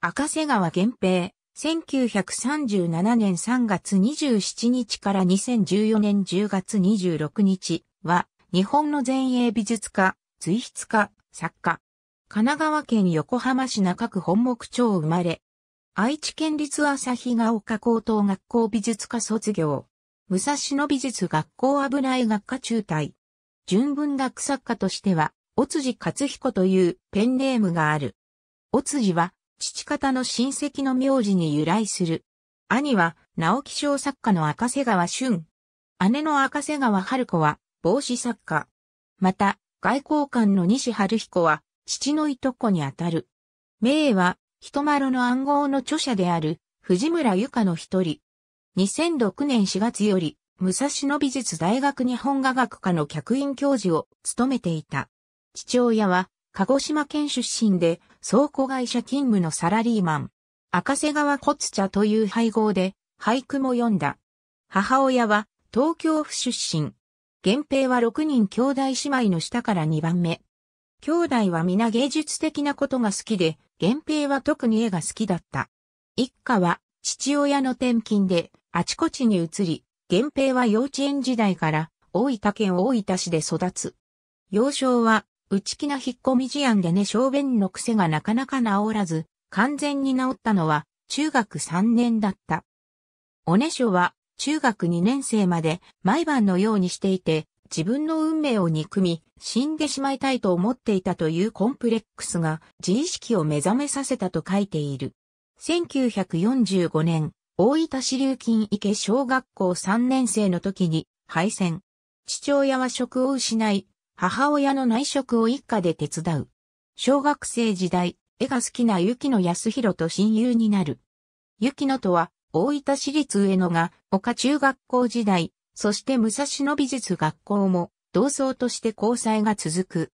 赤瀬川源平、1937年3月27日から2014年10月26日は、日本の前衛美術家、随筆家、作家。神奈川県横浜市中区本木町生まれ。愛知県立日ヶ丘高等学校美術科卒業。武蔵野美術学校油絵学科中退。純文学作家としては、尾辻勝彦というペンネームがある。お辻は父方の親戚の名字に由来する。兄は、直木賞作家の赤瀬川俊。姉の赤瀬川春子は、帽子作家。また、外交官の西春彦は、父のいとこにあたる。名は、人丸の暗号の著者である、藤村ゆかの一人。2006年4月より、武蔵野美術大学日本画学科の客員教授を務めていた。父親は、鹿児島県出身で、倉庫会社勤務のサラリーマン。赤瀬川骨茶という配合で、俳句も読んだ。母親は、東京府出身。源平は6人兄弟姉妹の下から2番目。兄弟は皆芸術的なことが好きで、源平は特に絵が好きだった。一家は、父親の転勤で、あちこちに移り、源平は幼稚園時代から、大分県大分市で育つ。幼少は、内気な引っ込み事案でね小便の癖がなかなか治らず、完全に治ったのは中学3年だった。おねしょは中学2年生まで毎晩のようにしていて、自分の運命を憎み、死んでしまいたいと思っていたというコンプレックスが自意識を目覚めさせたと書いている。1945年、大分市流金池小学校3年生の時に敗戦。父親は職を失い、母親の内職を一家で手伝う。小学生時代、絵が好きな雪野康弘と親友になる。雪野とは、大分市立上野が、丘中学校時代、そして武蔵野美術学校も、同窓として交際が続く。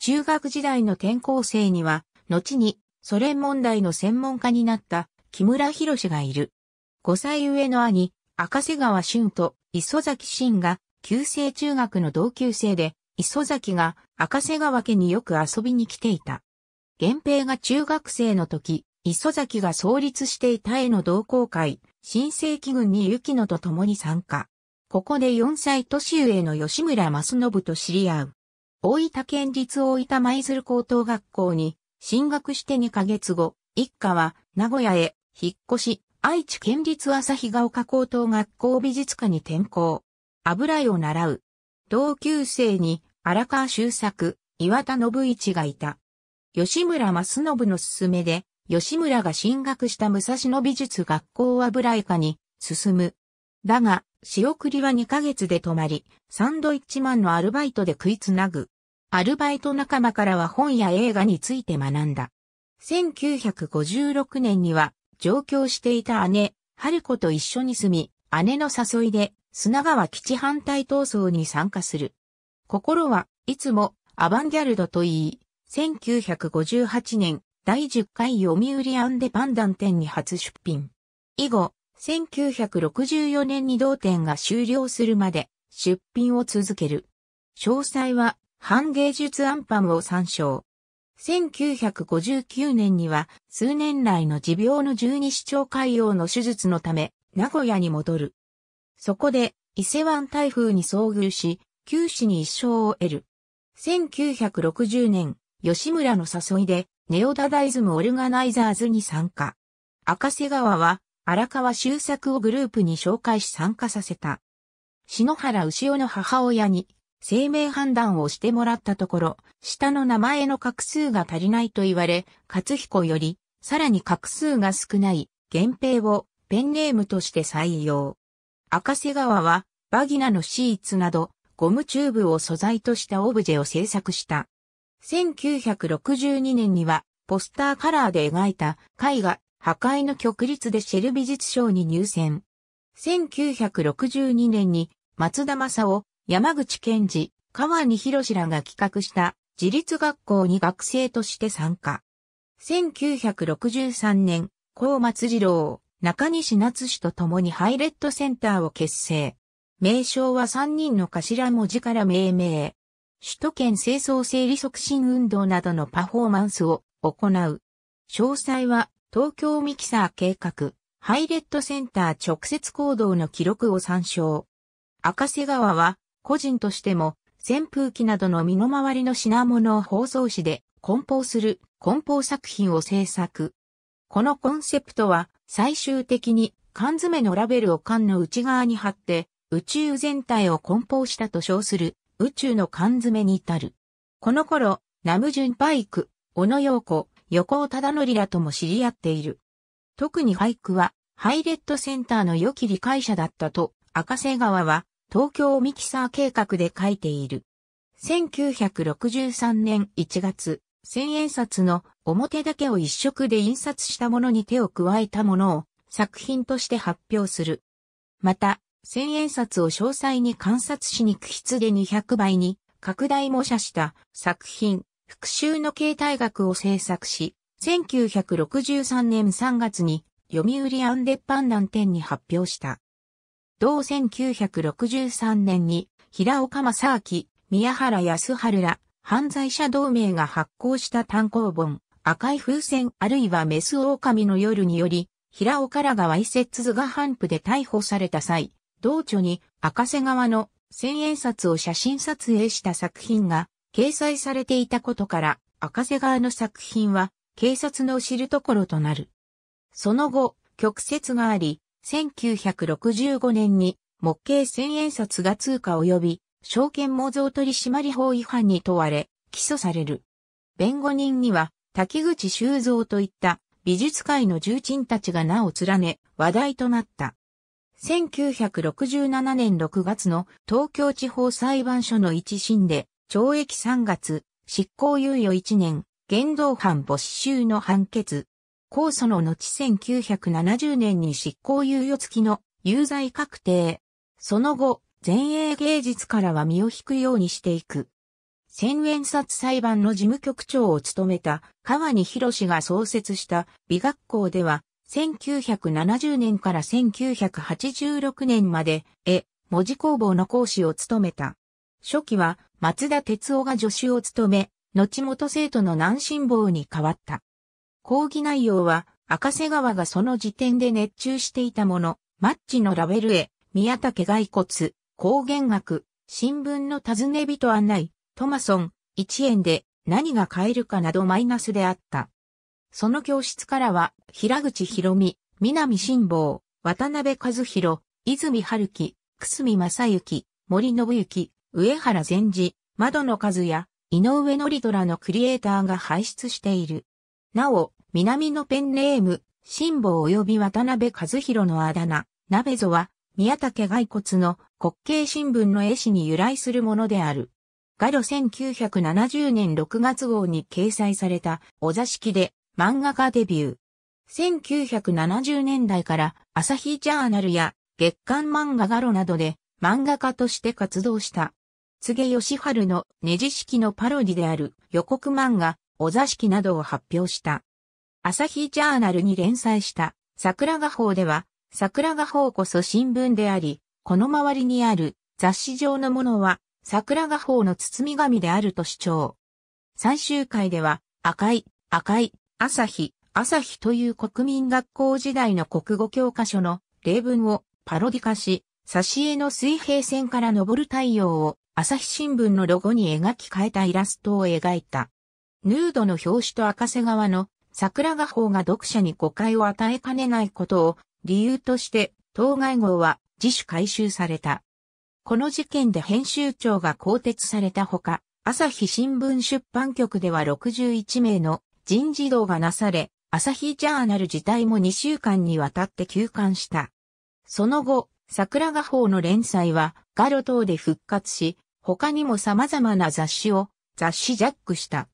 中学時代の転校生には、後に、ソ連問題の専門家になった、木村博がいる。5歳上の兄、赤瀬川俊と磯崎真が、旧制中学の同級生で、磯崎が赤瀬川家によく遊びに来ていた。源平が中学生の時、磯崎が創立していた絵の同好会、新世紀軍に雪野と共に参加。ここで4歳年上の吉村正信と知り合う。大分県立大分舞鶴高等学校に進学して2ヶ月後、一家は名古屋へ引っ越し、愛知県立日が丘高等学校美術科に転校。油絵を習う。同級生に荒川修作、岩田信一がいた。吉村正信の勧めで、吉村が進学した武蔵野美術学校はブライカに進む。だが、仕送りは2ヶ月で止まり、サンドイッチマンのアルバイトで食いつなぐ。アルバイト仲間からは本や映画について学んだ。1956年には上京していた姉、春子と一緒に住み、姉の誘いで砂川基地反対闘争に参加する。心はいつもアバンギャルドと言い、1958年第10回読売アンデパンダン店に初出品。以後、1964年に同店が終了するまで出品を続ける。詳細は、半芸術アンパンを参照。1959年には、数年来の持病の十二指腸海洋の手術のため、名古屋に戻る。そこで、伊勢湾台風に遭遇し、九死に一生を得る。1960年、吉村の誘いで、ネオダダイズムオルガナイザーズに参加。赤瀬川は、荒川修作をグループに紹介し参加させた。篠原牛尾の母親に、生命判断をしてもらったところ、下の名前の画数が足りないと言われ、勝彦より、さらに画数が少ない、源平をペンネームとして採用。赤瀬川は、バギナのシーツなど、ゴムチューブを素材としたオブジェを制作した。1962年には、ポスターカラーで描いた絵画、破壊の曲率でシェル美術賞に入選。1962年に、松田正夫、山口健治、川に博らが企画した自立学校に学生として参加。1963年、高松二郎、中西夏氏と共にハイレットセンターを結成。名称は三人の頭文字から命名。首都圏清掃整理促進運動などのパフォーマンスを行う。詳細は東京ミキサー計画、ハイレットセンター直接行動の記録を参照。赤瀬川は個人としても扇風機などの身の回りの品物を包装紙で梱包する梱包作品を制作。このコンセプトは最終的に缶詰のラベルを缶の内側に貼って宇宙全体を梱包したと称する宇宙の缶詰に至る。この頃、ナムジュンパイク、小野洋子、横尾忠則らとも知り合っている。特にパイクは、ハイレットセンターの良き理解者だったと、赤瀬川は、東京ミキサー計画で書いている。1963年1月、千円札の表だけを一色で印刷したものに手を加えたものを作品として発表する。また、千円札を詳細に観察しにく筆で200倍に拡大模写した作品、復讐の形態学を制作し、1963年3月に読売アンデッパンダン展に発表した。同1963年に平岡正明、宮原康春ら犯罪者同盟が発行した単行本、赤い風船あるいはメス狼の夜により、平岡らがわいせつ図が反布で逮捕された際、同著に赤瀬川の千円札を写真撮影した作品が掲載されていたことから赤瀬川の作品は警察の知るところとなる。その後、曲折があり、1965年に木形千円札が通貨及び証券模造取締法違反に問われ、起訴される。弁護人には滝口修造といった美術界の重鎮たちが名を連ね話題となった。1967年6月の東京地方裁判所の一審で、懲役3月、執行猶予1年、現動犯没収の判決。控訴の後1970年に執行猶予付きの有罪確定。その後、前衛芸術からは身を引くようにしていく。千円札裁判の事務局長を務めた川に博が創設した美学校では1970年から1986年まで絵、文字工房の講師を務めた。初期は松田哲夫が助手を務め、後元生徒の南進坊に変わった。講義内容は赤瀬川がその時点で熱中していたもの、マッチのラベル絵、宮武骸骨、光源学、新聞の尋ね人案内、トマソン、1円で何が買えるかなどマイナスであった。その教室からは、平口博美、南新坊、渡辺和弘、泉春樹、久住正幸、森信之、上原善治、窓の数や、井上のりとらのクリエイターが輩出している。なお、南のペンネーム、辛坊及び渡辺和弘のあだ名、鍋ぞは、宮武骸骨の国慶新聞の絵師に由来するものである。ガロ1970年6月号に掲載されたお座敷で漫画家デビュー。1970年代から朝日ジャーナルや月刊漫画ガロなどで漫画家として活動した。げ吉春のネジ式のパロディである予告漫画、お座敷などを発表した。朝日ジャーナルに連載した桜画報では、桜画報こそ新聞であり、この周りにある雑誌上のものは桜画報の包み紙であると主張。最終回では赤い、赤い、朝日、朝日という国民学校時代の国語教科書の例文をパロディ化し、挿絵の水平線から昇る太陽を朝日新聞のロゴに描き変えたイラストを描いた。ヌードの表紙と赤瀬川の桜画法が読者に誤解を与えかねないことを理由として当該号は自主回収された。この事件で編集長が更迭されたほか、朝日新聞出版局では61名の人事動がなされ、朝日ジャーナル自体も2週間にわたって休刊した。その後、桜画報の連載はガロ等で復活し、他にも様々な雑誌を雑誌ジャックした。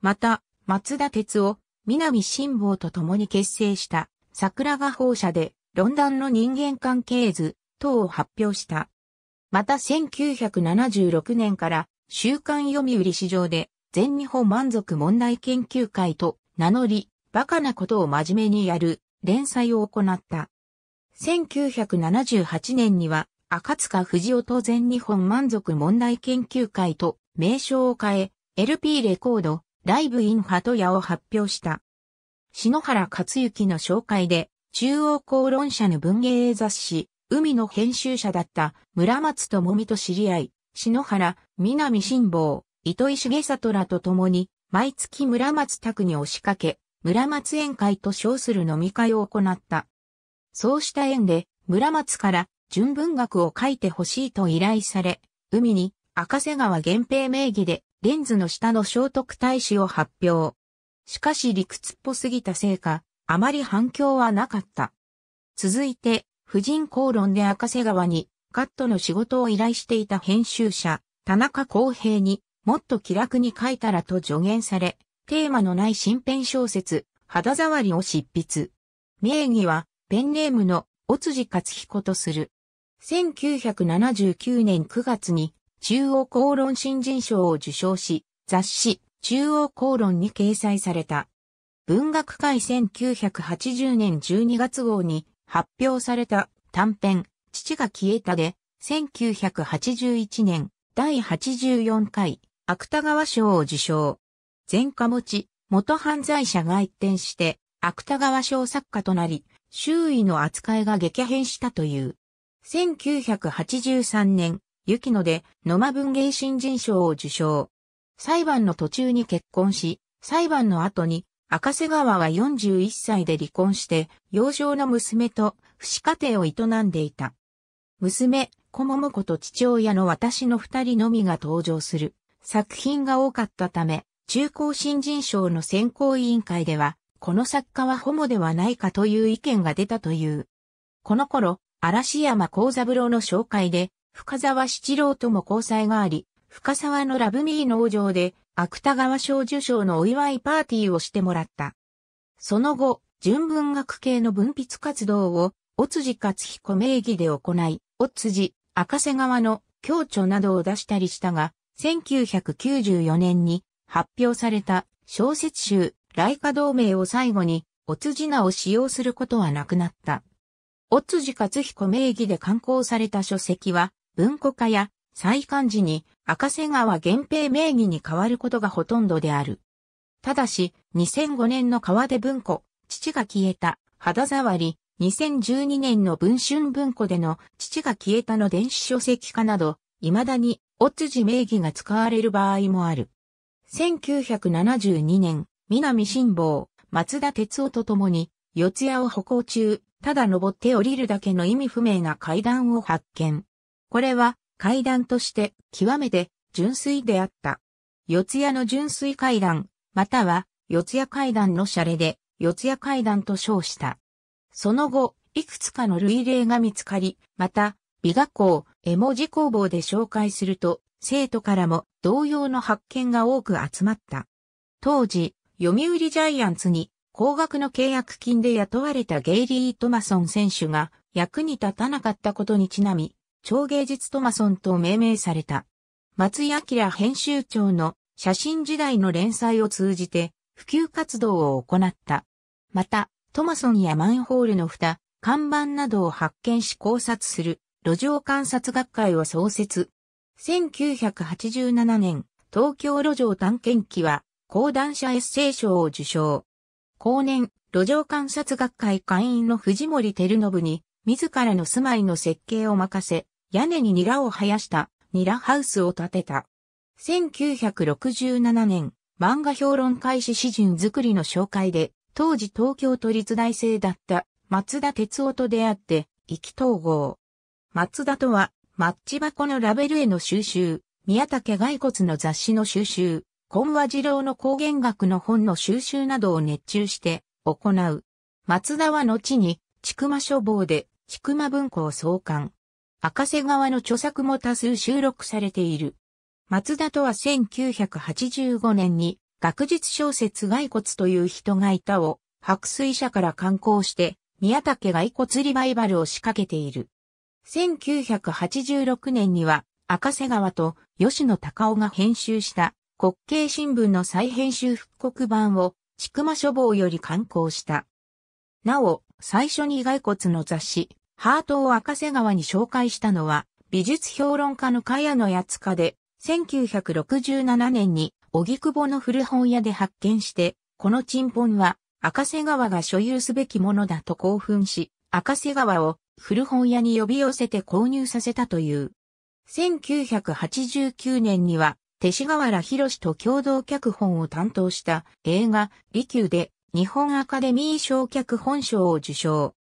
また、松田哲夫、南辛坊と共に結成した桜画報社で論壇の人間関係図等を発表した。また1976年から週刊読売市場で全日本満足問題研究会と名乗り、バカなことを真面目にやる連載を行った。1978年には、赤塚不二夫と全日本満足問題研究会と名称を変え、LP レコード、ライブインハトヤを発表した。篠原克幸の紹介で、中央公論社の文芸雑誌、海の編集者だった村松智美と知り合い、篠原、南辛坊、糸井重里らと共に、毎月村松宅に押しかけ、村松宴会と称する飲み会を行った。そうした縁で、村松から純文学を書いてほしいと依頼され、海に赤瀬川源平名義でレンズの下の聖徳太子を発表。しかし理屈っぽすぎたせいか、あまり反響はなかった。続いて、婦人公論で赤瀬川にカットの仕事を依頼していた編集者、田中公平にもっと気楽に書いたらと助言され、テーマのない新編小説、肌触りを執筆。名義は、ペンネームの、お辻克彦とする。1979年9月に、中央公論新人賞を受賞し、雑誌、中央公論に掲載された。文学界1980年12月号に発表された短編、父が消えたで、1981年第84回芥川賞を受賞。前科持ち、元犯罪者が一転して、芥川賞作家となり、周囲の扱いが激変したという。1983年、雪野で野間文芸新人賞を受賞。裁判の途中に結婚し、裁判の後に赤瀬川は41歳で離婚して、幼少の娘と父子家庭を営んでいた。娘、小桃子と父親の私の二人のみが登場する。作品が多かったため、中高新人賞の選考委員会では、この作家はホモではないかという意見が出たという。この頃、嵐山幸三郎の紹介で、深沢七郎とも交際があり、深沢のラブミー農場で、芥川賞受賞のお祝いパーティーをしてもらった。その後、純文学系の文筆活動を、お辻勝彦名義で行い、お辻、赤瀬川の共著などを出したりしたが、1994年に発表された小説集、ライカ同盟を最後に、お辻名を使用することはなくなった。お辻勝彦名義で刊行された書籍は、文庫化や再刊時に赤瀬川源平名義に変わることがほとんどである。ただし、2005年の川出文庫、父が消えた、肌触り、2012年の文春文庫での父が消えたの電子書籍化など、未だにオッ名義が使われる場合もある。1972年、南新坊、松田哲夫と共に、四谷を歩行中、ただ登って降りるだけの意味不明な階段を発見。これは階段として極めて純粋であった。四谷の純粋階段、または四谷階段のシャレで四谷階段と称した。その後、いくつかの類例が見つかり、また美学校、絵文字工房で紹介すると、生徒からも同様の発見が多く集まった。当時、読売ジャイアンツに高額の契約金で雇われたゲイリー・トマソン選手が役に立たなかったことにちなみ、超芸術トマソンと命名された。松井明編集長の写真時代の連載を通じて普及活動を行った。また、トマソンやマンホールの蓋、看板などを発見し考察する路上観察学会を創設。1987年、東京路上探検記は、講談社エッセイ賞を受賞。後年、路上観察学会会員の藤森照信に、自らの住まいの設計を任せ、屋根にニラを生やしたニラハウスを建てた。1967年、漫画評論開始詩人作りの紹介で、当時東京都立大生だった松田哲夫と出会って、意気投合。松田とは、マッチ箱のラベルへの収集、宮武骸骨の雑誌の収集、今和次郎の光源学の本の収集などを熱中して行う。松田は後に、千曲書房で、千曲文庫を創刊。赤瀬川の著作も多数収録されている。松田とは1985年に、学術小説骸骨という人がいたを、白水社から刊行して、宮武骸骨リバイバルを仕掛けている。1986年には赤瀬川と吉野隆夫が編集した国慶新聞の再編集復刻版をくま書房より刊行した。なお、最初に骸骨の雑誌、ハートを赤瀬川に紹介したのは、美術評論家の茅野八塚で、1967年に、荻窪の古本屋で発見して、この鎮本は、赤瀬川が所有すべきものだと興奮し、赤瀬川を古本屋に呼び寄せて購入させたという。1989年には、勅使河原博と共同脚本を担当した映画、利休で日本アカデミー賞脚本賞を受賞。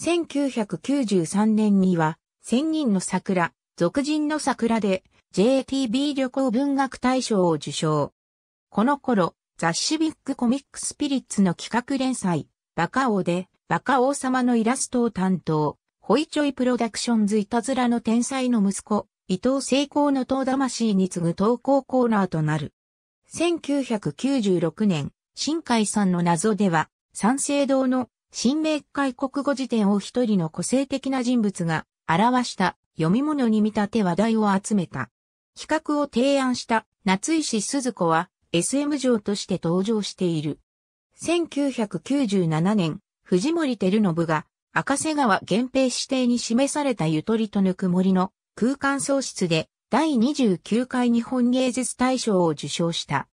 1993年には、千人の桜、俗人の桜で JTB 旅行文学大賞を受賞。この頃、雑誌ビッグコミックスピリッツの企画連載、バカ王で、バカ王様のイラストを担当。ホイチョイプロダクションズいたずらの天才の息子、伊藤聖光の塔魂に次ぐ投稿コーナーとなる。1996年、新海さんの謎では、三省堂の新明解国語辞典を一人の個性的な人物が表した読み物に見立て話題を集めた。企画を提案した夏石鈴子は SM 上として登場している。1997年、藤森照信が赤瀬川源平指定に示されたゆとりとぬくもりの空間喪失で第29回日本芸術大賞を受賞した。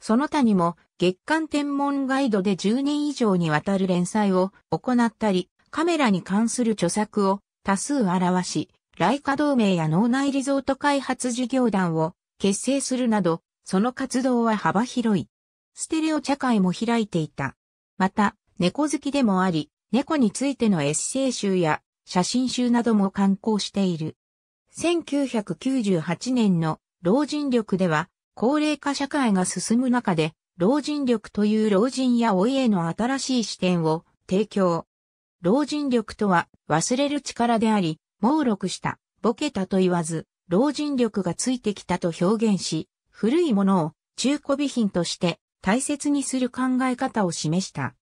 その他にも月刊天文ガイドで10年以上にわたる連載を行ったり、カメラに関する著作を多数表し、ライカ同盟や脳内リゾート開発事業団を結成するなど、その活動は幅広い。ステレオ茶会も開いていた。また、猫好きでもあり、猫についてのエッセイ集や写真集なども刊行している。1998年の老人力では、高齢化社会が進む中で、老人力という老人や老いへの新しい視点を提供。老人力とは忘れる力であり、盲録した、ボケたと言わず、老人力がついてきたと表現し、古いものを中古備品として大切にする考え方を示した。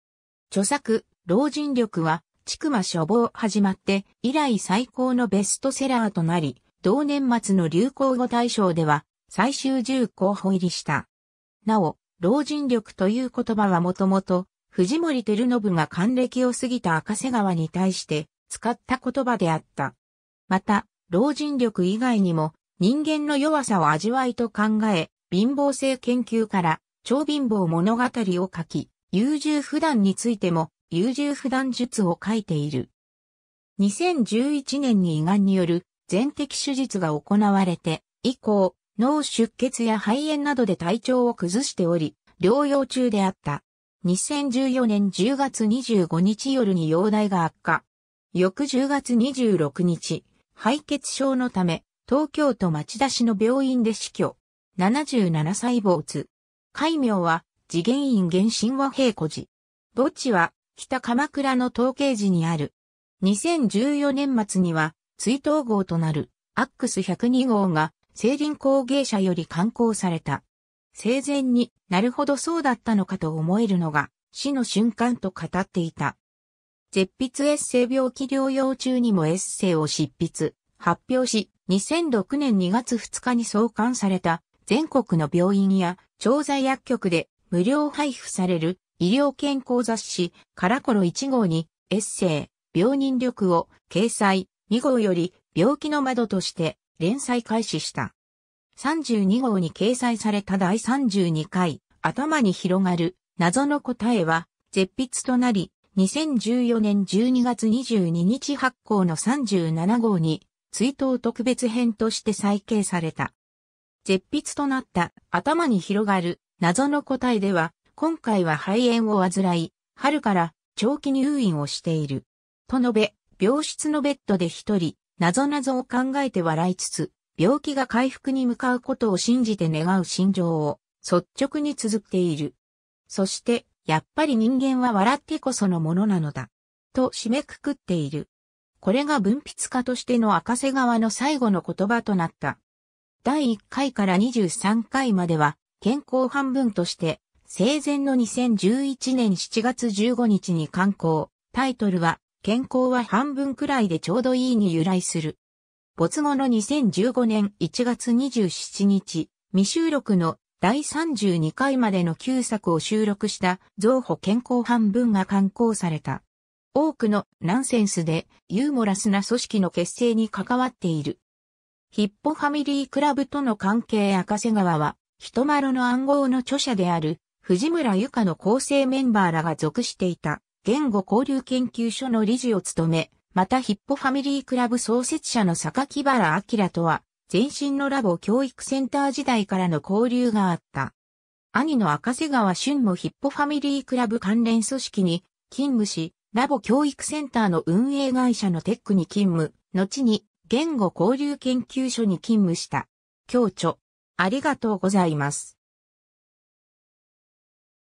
著作、老人力は、ちくま処方始まって以来最高のベストセラーとなり、同年末の流行語大賞では最終10候補入りした。なお、老人力という言葉はもともと、藤森照信が還暦を過ぎた赤瀬川に対して使った言葉であった。また、老人力以外にも人間の弱さを味わいと考え、貧乏性研究から超貧乏物語を書き、優柔不断についても優柔不断術を書いている。2011年に胃がんによる全摘手術が行われて、以降、脳出血や肺炎などで体調を崩しており、療養中であった。2014年10月25日夜に容体が悪化。翌10月26日、敗血症のため、東京都町田市の病院で死去。77歳坊津。戒名は、次元院原神和平古寺。墓地は、北鎌倉の統計時にある。2014年末には、追悼号となる、アックス102号が、成林工芸者より刊行された。生前になるほどそうだったのかと思えるのが、死の瞬間と語っていた。絶筆エッセイ病気療養中にもエッセイを執筆、発表し、2006年2月2日に創刊された全国の病院や調剤薬局で無料配布される医療健康雑誌、カラコロ1号に、エッセイ、病人力を、掲載、2号より、病気の窓として、連載開始した。32号に掲載された第32回、頭に広がる、謎の答えは、絶筆となり、2014年12月22日発行の37号に、追悼特別編として再掲された。絶筆となった頭に広がる謎の答えでは、今回は肺炎を患い、春から長期入院をしている。と述べ、病室のベッドで一人、謎ぞを考えて笑いつつ、病気が回復に向かうことを信じて願う心情を率直に綴っている。そして、やっぱり人間は笑ってこそのものなのだ。と締めくくっている。これが文筆家としての赤瀬川の最後の言葉となった。第1回から23回までは、健康半分として、生前の2011年7月15日に刊行、タイトルは、健康は半分くらいでちょうどいいに由来する。没後の2015年1月27日、未収録の第32回までの9作を収録した造歩健康半分が刊行された。多くのナンセンスでユーモラスな組織の結成に関わっている。ヒッポファミリークラブとの関係赤瀬川は、人丸の暗号の著者である藤村由香の構成メンバーらが属していた言語交流研究所の理事を務め、またヒッポファミリークラブ創設者の榊原明とは、前身のラボ教育センター時代からの交流があった。兄の赤瀬川俊もヒッポファミリークラブ関連組織に勤務し、ラボ教育センターの運営会社のテックに勤務、後に言語交流研究所に勤務した。共著、ありがとうございます。